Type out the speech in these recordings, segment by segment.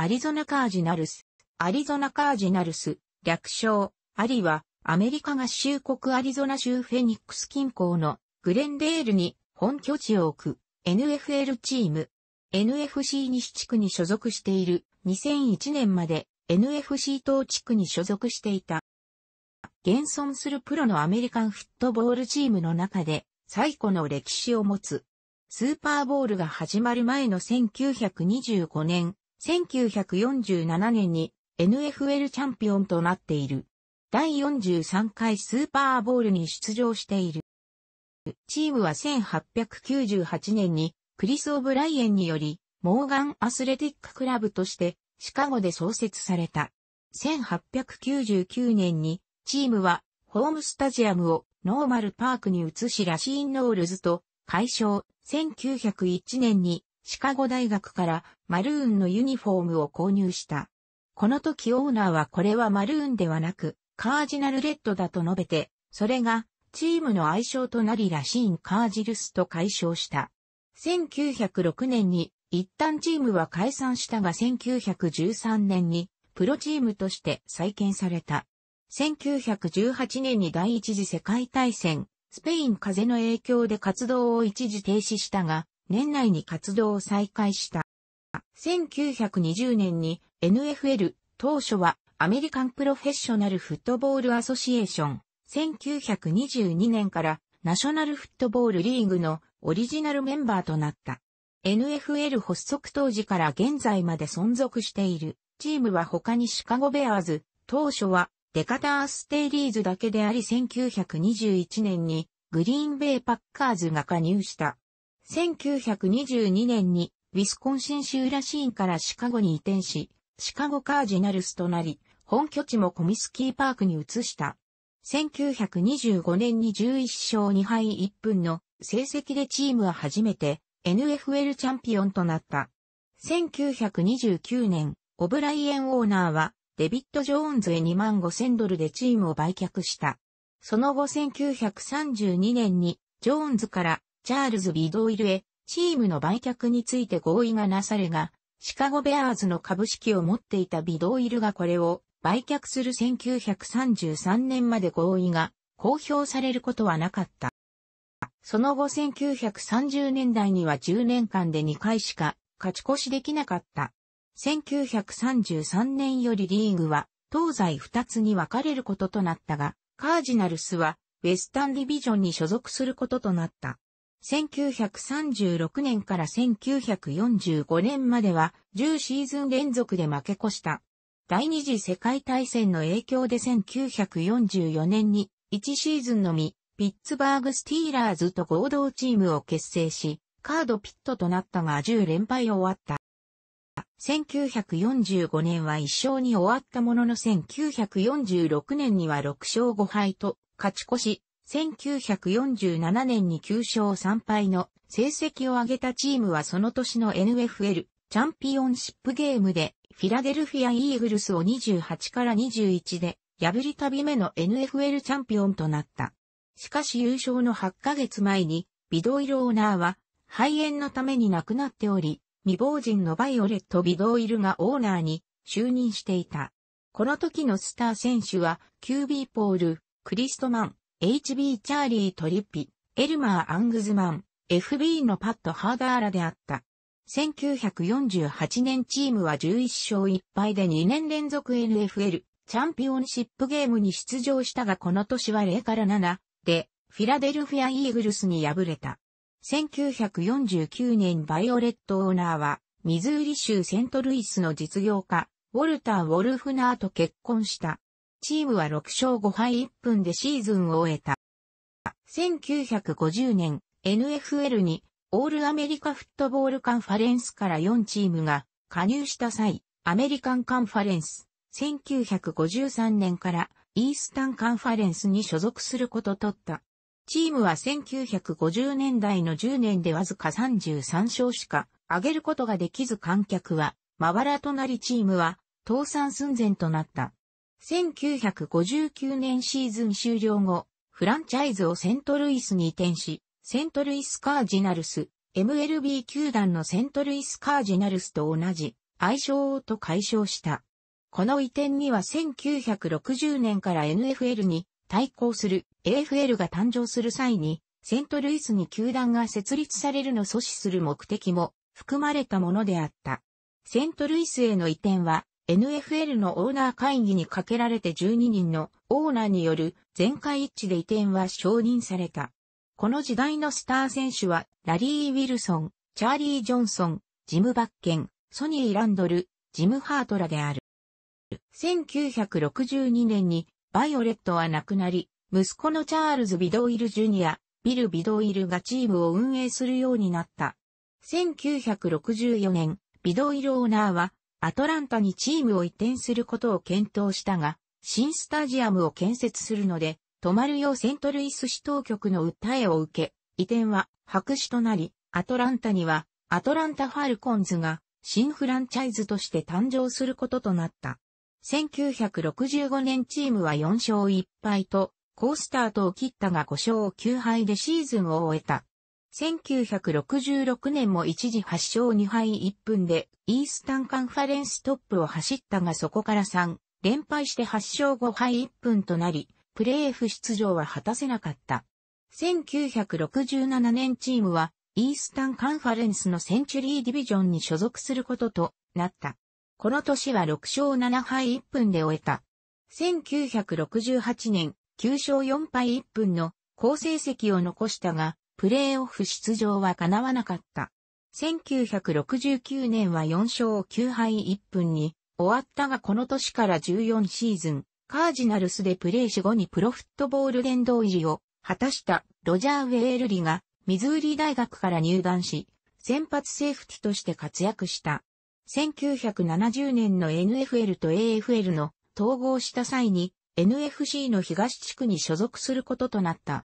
アリゾナカージナルス。アリゾナカージナルス、略称、アリは、アメリカ合衆国アリゾナ州フェニックス近郊のグレンデールに本拠地を置く NFL チーム。NFC 西地区に所属している2001年まで NFC 東地区に所属していた。現存するプロのアメリカンフットボールチームの中で最古の歴史を持つ。スーパーボールが始まる前の1925年、1947年に NFL チャンピオンとなっている。第43回スーパーボールに出場している。チームは1898年にクリス・オブライエンによりモーガン・アスレティック・クラブとしてシカゴで創設された。1899年にチームはホームスタジアムをノーマルパークに移しラシーン・ノールズと解消。1901年にシカゴ大学からマルーンのユニフォームを購入した。この時オーナーはこれはマルーンではなく、カージナルレッドだと述べて、それがチームの愛称となりらしいカージルスと解消した。1906年に一旦チームは解散したが1913年にプロチームとして再建された。1918年に第一次世界大戦、スペイン風邪の影響で活動を一時停止したが、年内に活動を再開した。1920年に NFL 当初はアメリカンプロフェッショナルフットボールアソシエーション。1922年からナショナルフットボールリーグのオリジナルメンバーとなった。NFL 発足当時から現在まで存続している。チームは他にシカゴベアーズ、当初はデカターステイリーズだけであり1921年にグリーンベイパッカーズが加入した。1922年にウィスコンシン州ラシーンからシカゴに移転し、シカゴカージナルスとなり、本拠地もコミスキーパークに移した。1925年に11勝2敗1分の成績でチームは初めて NFL チャンピオンとなった。1929年、オブライエンオーナーはデビッド・ジョーンズへ2万5千ドルでチームを売却した。その後1932年にジョーンズからチャールズ・ビドイルへ、チームの売却について合意がなされが、シカゴベアーズの株式を持っていたビドイルがこれを売却する1933年まで合意が公表されることはなかった。その後1930年代には10年間で2回しか勝ち越しできなかった。1933年よりリーグは東西2つに分かれることとなったが、カージナルスはウェスタンディビジョンに所属することとなった。1936年から1945年までは10シーズン連続で負け越した。第二次世界大戦の影響で1944年に1シーズンのみ、ピッツバーグスティーラーズと合同チームを結成し、カードピットとなったが10連敗を終わった。1945年は1勝に終わったものの1946年には6勝5敗と勝ち越し、1947年に9勝3敗の成績を上げたチームはその年の NFL チャンピオンシップゲームでフィラデルフィア・イーグルスを28から21で破り旅目の NFL チャンピオンとなった。しかし優勝の8ヶ月前にビドイルオーナーは肺炎のために亡くなっており、未亡人のバイオレット・ビドイルがオーナーに就任していた。この時のスター選手は、キュービー・ポール、クリストマン、HB チャーリー・トリッピ、エルマー・アングズマン、FB のパッド・ハーダーラであった。1948年チームは11勝1敗で2年連続 NFL チャンピオンシップゲームに出場したがこの年は0から7でフィラデルフィア・イーグルスに敗れた。1949年バイオレット・オーナーはミズーリ州セントルイスの実業家ウォルター・ウォルフナーと結婚した。チームは6勝5敗1分でシーズンを終えた。1950年、NFL にオールアメリカフットボールカンファレンスから4チームが加入した際、アメリカンカンファレンス、1953年からイースタンカンファレンスに所属することとった。チームは1950年代の10年でわずか33勝しか上げることができず観客はまばらとなりチームは倒産寸前となった。1959年シーズン終了後、フランチャイズをセントルイスに移転し、セントルイスカージナルス、MLB 球団のセントルイスカージナルスと同じ、愛称と解消した。この移転には1960年から NFL に対抗する AFL が誕生する際に、セントルイスに球団が設立されるのを阻止する目的も含まれたものであった。セントルイスへの移転は NFL のオーナー会議にかけられて12人のオーナーによる全会一致で移転は承認された。この時代のスター選手は、ラリー・ウィルソン、チャーリー・ジョンソン、ジム・バッケン、ソニー・ランドル、ジム・ハートラである。1962年に、バイオレットは亡くなり、息子のチャールズ・ビドイル・ジュニア、ビル・ビドイルがチームを運営するようになった。1964年、ビドイルオーナーは、アトランタにチームを移転することを検討したが、新スタジアムを建設するので、止まるようセントルイス市当局の訴えを受け、移転は白紙となり、アトランタには、アトランタファルコンズが新フランチャイズとして誕生することとなった。1965年チームは4勝1敗と、ースタートを切ったが5勝9敗でシーズンを終えた。1966年も一時8勝2敗1分でイースタンカンファレンストップを走ったがそこから3連敗して8勝5敗1分となり、プレーフ出場は果たせなかった。1967年チームはイースタンカンファレンスのセンチュリーディビジョンに所属することとなった。この年は6勝7敗1分で終えた。1968年9勝4敗1分の好成績を残したが、プレーオフ出場は叶わなかった。1969年は4勝9敗1分に終わったがこの年から14シーズン、カージナルスでプレーし後にプロフットボール連動入りを果たしたロジャー・ウェールリがミズーリ大学から入団し、先発セーフティとして活躍した。1970年の NFL と AFL の統合した際に NFC の東地区に所属することとなった。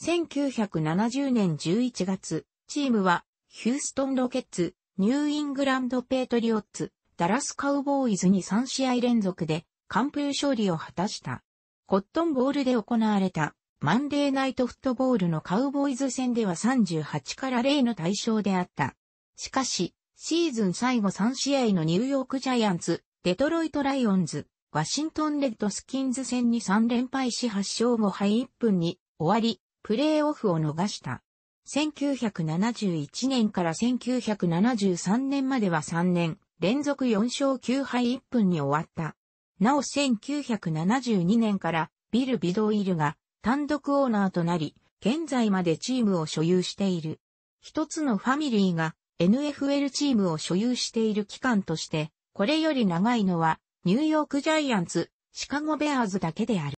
1970年11月、チームは、ヒューストンロケッツ、ニューイングランドペートリオッツ、ダラスカウボーイズに3試合連続で完封勝利を果たした。コットンボールで行われたマンデーナイトフットボールのカウボーイズ戦では38から0の対象であった。しかし、シーズン最後3試合のニューヨークジャイアンツ、デトロイトライオンズ、ワシントンレッドスキンズ戦に3連敗し8勝5敗1分に終わり、プレーオフを逃した。1971年から1973年までは3年、連続4勝9敗1分に終わった。なお1972年からビル・ビドイルが単独オーナーとなり、現在までチームを所有している。一つのファミリーが NFL チームを所有している期間として、これより長いのはニューヨークジャイアンツ、シカゴベアーズだけである。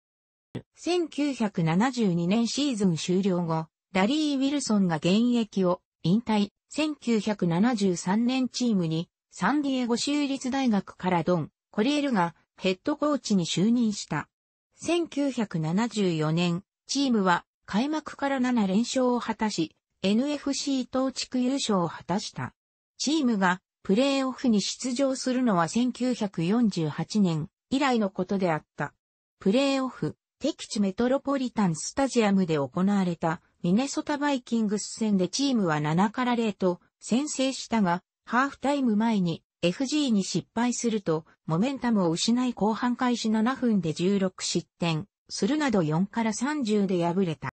1972年シーズン終了後、ラリー・ウィルソンが現役を引退、1973年チームにサンディエゴ州立大学からドン・コリエルがヘッドコーチに就任した。1974年、チームは開幕から7連勝を果たし、NFC 東地区優勝を果たした。チームがプレーオフに出場するのは1948年以来のことであった。プレーオフ、敵地メトロポリタンスタジアムで行われたミネソタバイキングス戦でチームは7から0と先制したが、ハーフタイム前に FG に失敗すると、モメンタムを失い後半開始7分で16失点、するなど4から30で敗れた。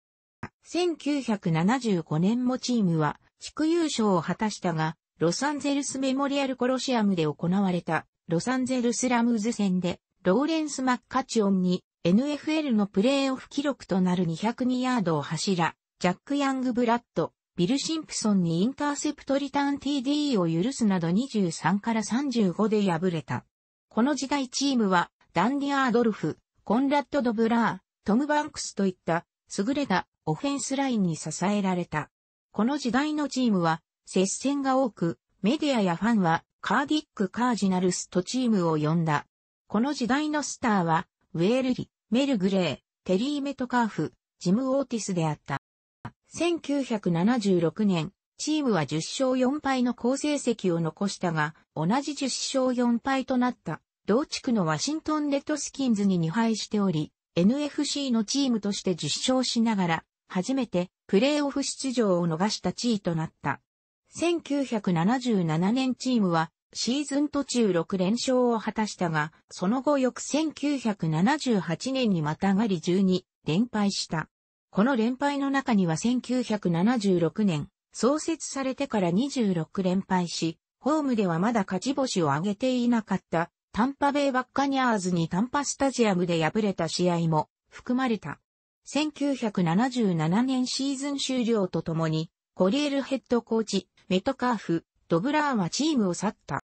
1975年もチームは地区優勝を果たしたが、ロサンゼルスメモリアルコロシアムで行われたロサンゼルスラムズ戦でローレンス・マッカチオンに NFL のプレーオフ記録となる202ヤードを柱、ジャック・ヤング・ブラッド、ビル・シンプソンにインターセプトリターン TD を許すなど23から35で敗れた。この時代チームは、ダンディ・アードルフ、コンラッド・ド・ブラー、トム・バンクスといった優れたオフェンスラインに支えられた。この時代のチームは接戦が多く、メディアやファンはカーディック・カージナルスとチームを呼んだ。この時代のスターはウェールリ、メル・グレー、テリー・メトカーフ、ジム・オーティスであった。1976年、チームは10勝4敗の好成績を残したが、同じ10勝4敗となった、同地区のワシントン・レッドスキンズに2敗しており、NFC のチームとして10勝しながら、初めてプレーオフ出場を逃した地位となった。1977年チームはシーズン途中6連勝を果たしたが、その後翌1978年にまたがり12連敗した。この連敗の中には1976年、創設されてから26連敗し、ホームではまだ勝ち星を挙げていなかった、タンパベイバッカニャーズにタンパスタジアムで敗れた試合も含まれた。1977年シーズン終了とともに、コリエルヘッドコーチ、メトカーフ、ドブラーはチームを去った。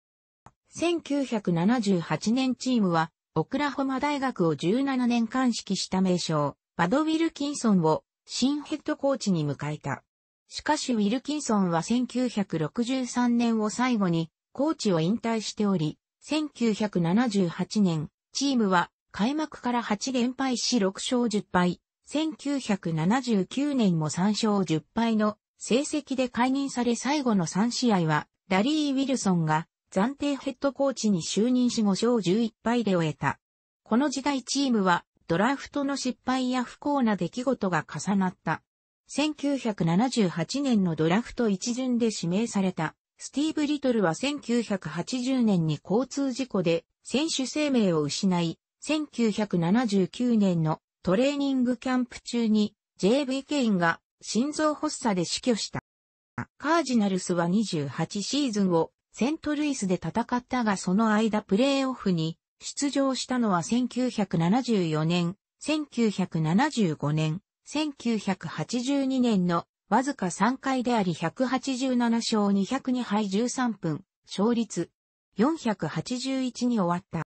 1978年チームは、オクラホマ大学を17年間指揮した名将、バド・ウィルキンソンを新ヘッドコーチに迎えた。しかしウィルキンソンは1963年を最後にコーチを引退しており、1978年、チームは開幕から8連敗し6勝10敗、1979年も3勝10敗の成績で解任され最後の3試合は、ラリー・ウィルソンが暫定ヘッドコーチに就任し5勝11敗で終えた。この時代チームはドラフトの失敗や不幸な出来事が重なった。1978年のドラフト一巡で指名されたスティーブ・リトルは1980年に交通事故で選手生命を失い、1979年のトレーニングキャンプ中に JB ケインが心臓発作で死去した。カージナルスは28シーズンをセントルイスで戦ったがその間プレーオフに出場したのは1974年、1975年、1982年のわずか3回であり187勝202敗13分、勝率481に終わった。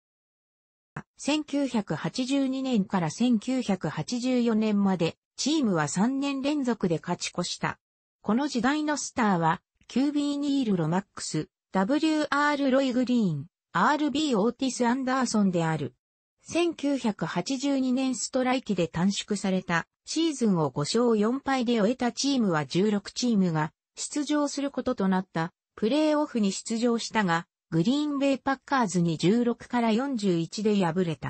1982年から1984年までチームは3年連続で勝ち越した。この時代のスターは、キュービー・ニール・ロマックス、W.R. ロイ・グリーン、R.B. オーティス・アンダーソンである。1982年ストライキで短縮されたシーズンを5勝4敗で終えたチームは16チームが出場することとなったプレーオフに出場したが、グリーンベイパッカーズに16から41で敗れた。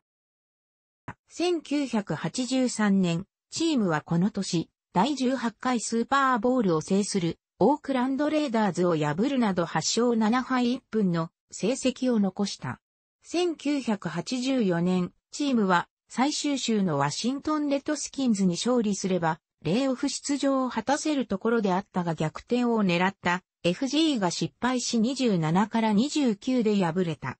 1983年、チームはこの年、第18回スーパーボールを制するオークランドレーダーズを破るなど8勝7敗1分の成績を残した。1984年、チームは最終週のワシントンレッドスキンズに勝利すれば、レイオフ出場を果たせるところであったが逆転を狙った FG が失敗し27から29で敗れた。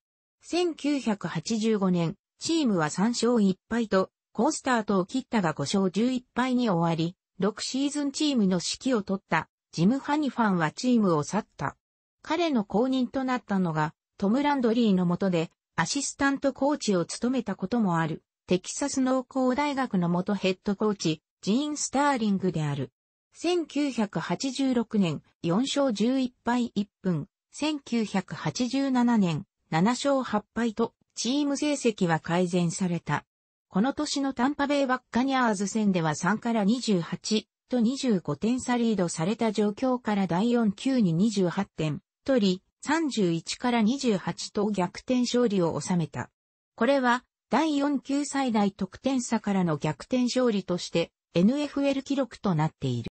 1985年、チームは3勝1敗と、コースタートを切ったが5勝11敗に終わり、6シーズンチームの指揮を取ったジム・ハニファンはチームを去った。彼の後任となったのが、トム・ランドリーの下で、アシスタントコーチを務めたこともある、テキサス農工大学の元ヘッドコーチ、ジーン・スターリングである。1986年、4勝11敗1分、1987年、7勝8敗と、チーム成績は改善された。この年のタンパベイバッカニャーズ戦では3から28、と25点差リードされた状況から第4球に28点、取り、31から28と逆転勝利を収めた。これは、第4球最大得点差からの逆転勝利として、NFL 記録となっている。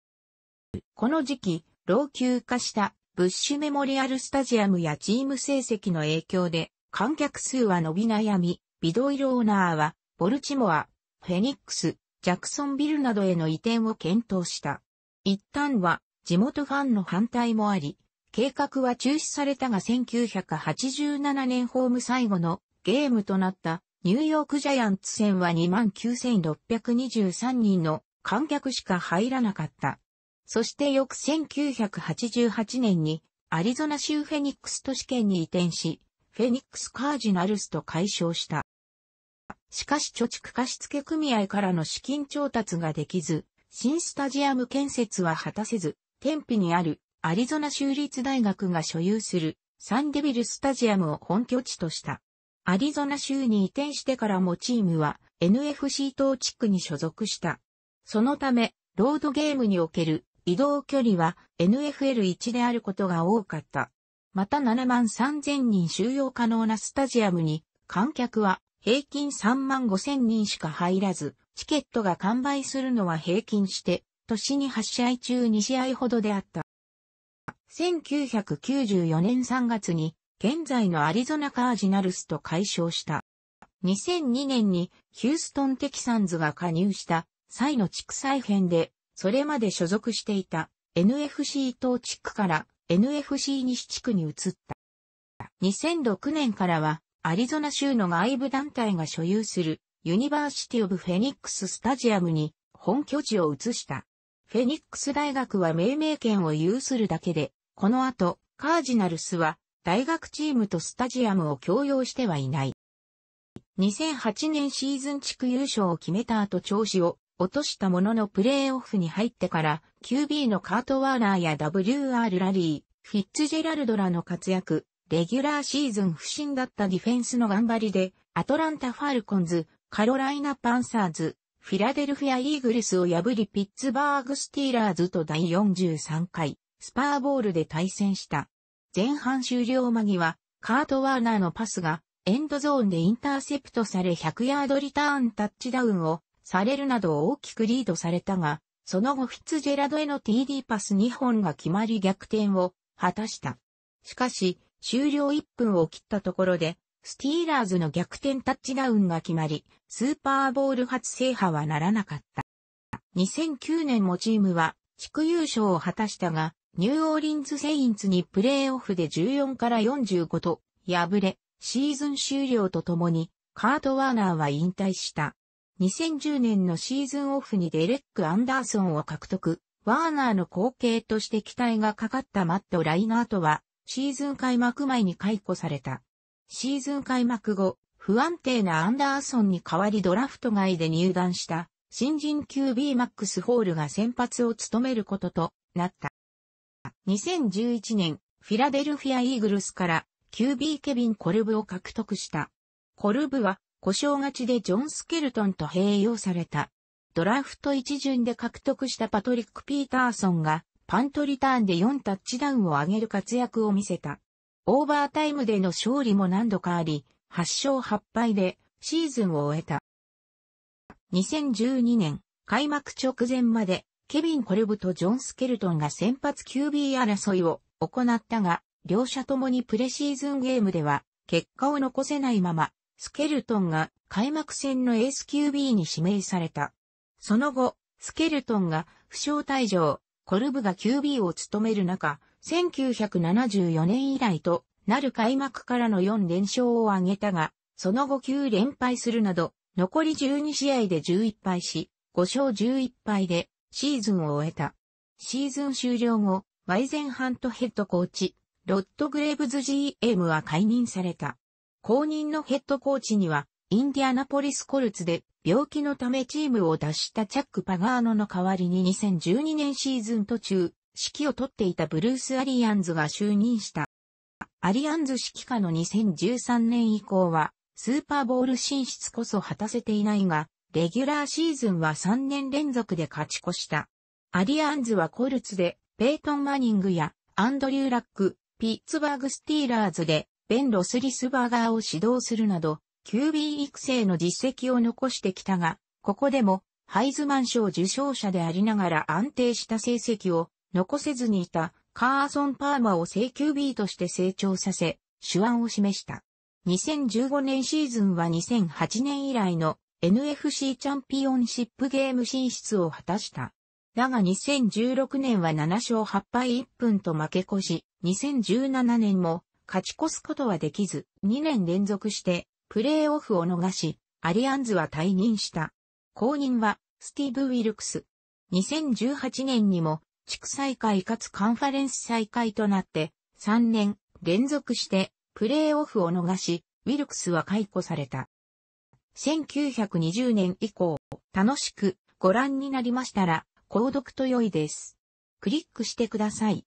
この時期、老朽化したブッシュメモリアルスタジアムやチーム成績の影響で、観客数は伸び悩み、ビドイローナーは、ボルチモア、フェニックス、ジャクソンビルなどへの移転を検討した。一旦は地元ファンの反対もあり、計画は中止されたが1987年ホーム最後のゲームとなったニューヨークジャイアンツ戦は29,623人の観客しか入らなかった。そして翌1988年にアリゾナ州フェニックス都市圏に移転し、フェニックスカージナルスと解消した。しかし貯蓄貸付組合からの資金調達ができず、新スタジアム建設は果たせず、天日にあるアリゾナ州立大学が所有するサンデビルスタジアムを本拠地とした。アリゾナ州に移転してからもチームは NFC 島地区に所属した。そのため、ロードゲームにおける移動距離は NFL1 であることが多かった。また7万3000人収容可能なスタジアムに観客は平均3万5千人しか入らず、チケットが完売するのは平均して、年に8試合中2試合ほどであった。1994年3月に、現在のアリゾナカージナルスと解消した。2002年にヒューストンテキサンズが加入した際の地区再編で、それまで所属していた NFC 東地区から NFC 西地区に移った。2006年からはアリゾナ州の外部団体が所有するユニバーシティオブフェニックススタジアムに本拠地を移した。フェニックス大学は命名権を有するだけで、この後、カージナルスは大学チームとスタジアムを共用してはいない。2008年シーズン地区優勝を決めた後調子を落としたもののプレーオフに入ってから QB のカートワーナーや WR ラリー、フィッツジェラルドらの活躍、レギュラーシーズン不振だったディフェンスの頑張りで、アトランタ・ファルコンズ、カロライナ・パンサーズ、フィラデルフィア・イーグルスを破りピッツバーグ・スティーラーズと第43回、スパーボールで対戦した。前半終了間際、カート・ワーナーのパスが、エンドゾーンでインターセプトされ100ヤードリターンタッチダウンをされるなど大きくリードされたが、その後フィッツジェラドへの TD パス2本が決まり逆転を果たした。しかし、終了1分を切ったところで、スティーラーズの逆転タッチダウンが決まり、スーパーボール初制覇はならなかった。2009年もチームは地区優勝を果たしたが、ニューオーリンズ・セインツにプレーオフで14から45と敗れ、シーズン終了とともに、カート・ワーナーは引退した。2010年のシーズンオフにデレック・アンダーソンを獲得、ワーナーの後継として期待がかかったマット・ライナーとは、シーズン開幕前に解雇された。シーズン開幕後、不安定なアンダーソンに代わりドラフト外で入団した新人 QB マックス・ホールが先発を務めることとなった。2011年、フィラデルフィア・イーグルスから QB ケビン・コルブを獲得した。コルブは故障勝ちでジョン・スケルトンと併用された。ドラフト一巡で獲得したパトリック・ピーターソンがパントリターンで4タッチダウンを上げる活躍を見せた。オーバータイムでの勝利も何度かあり、8勝8敗でシーズンを終えた。2012年、開幕直前まで、ケビン・コルブとジョン・スケルトンが先発 QB 争いを行ったが、両者ともにプレシーズンゲームでは、結果を残せないまま、スケルトンが開幕戦のエース QB に指名された。その後、スケルトンが負傷退場、コルブが QB を務める中、1974年以来となる開幕からの4連勝を挙げたが、その後9連敗するなど、残り12試合で11敗し、5勝11敗でシーズンを終えた。シーズン終了後、ワイゼンハントヘッドコーチ、ロッドグレーブズ GM は解任された。公認のヘッドコーチには、インディアナポリスコルツで病気のためチームを脱したチャック・パガーノの代わりに2012年シーズン途中、指揮を取っていたブルース・アリアンズが就任した。アリアンズ指揮下の2013年以降は、スーパーボール進出こそ果たせていないが、レギュラーシーズンは3年連続で勝ち越した。アリアンズはコルツで、ペイトン・マニングやアンドリュー・ラック、ピッツバーグ・スティーラーズで、ベン・ロスリスバーガーを指導するなど、QB 育成の実績を残してきたが、ここでもハイズマン賞受賞者でありながら安定した成績を残せずにいたカーソン・パーマを正 QB として成長させ、手腕を示した。2015年シーズンは2008年以来の NFC チャンピオンシップゲーム進出を果たした。だが2016年は7勝8敗1分と負け越し、2017年も勝ち越すことはできず、2年連続してプレーオフを逃し、アリアンズは退任した。後任は、スティーブ・ウィルクス。2018年にも、地区再開かつカンファレンス再開となって、3年連続してプレーオフを逃し、ウィルクスは解雇された。1920年以降、楽しくご覧になりましたら、購読と良いです。クリックしてください。